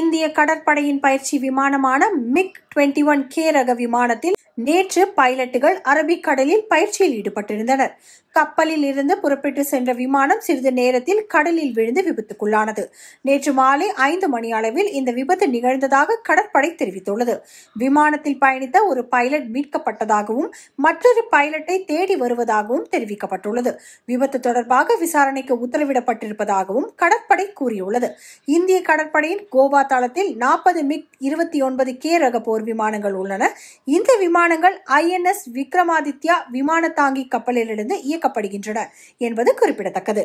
இந்திய கடற்படையின் பயிற்சி விமானமான மிக் டுவெண்ட்டி ஒன் கே ரக விமானத்தில் நேற்று பைலட்டுகள் அரபிக்கடலில் பயிற்சியில் ஈடுபட்டிருந்தனர் கப்பலில் இருந்து புறப்பட்டு சென்ற விமானம் சிறிது நேரத்தில் கடலில் விழுந்து விபத்துக்குள்ளானது நேற்று மாலை ஐந்து மணி அளவில் இந்த விபத்து நிகழ்ந்ததாக கடற்படை தெரிவித்துள்ளது விமானத்தில் பயணித்த ஒரு பைலட் மீட்கப்பட்டதாகவும் மற்றொரு பைலட்டை தேடி வருவதாகவும் தெரிவிக்கப்பட்டுள்ளது விபத்து தொடர்பாக விசாரணைக்கு உத்தரவிடப்பட்டிருப்பதாகவும் கடற்படை கூறியுள்ளது இந்திய கடற்படையின் கோவா தளத்தில் நாற்பது மிக் இருபத்தி ஒன்பது கே ரக போர் விமானங்கள் உள்ளன இந்த விமான விமானங்கள் ஐஎன்எஸ் விக்ரமாதித்யா விமான தாங்கி கப்பலிலிருந்து இயக்கப்படுகின்றன என்பது குறிப்பிடத்தக்கது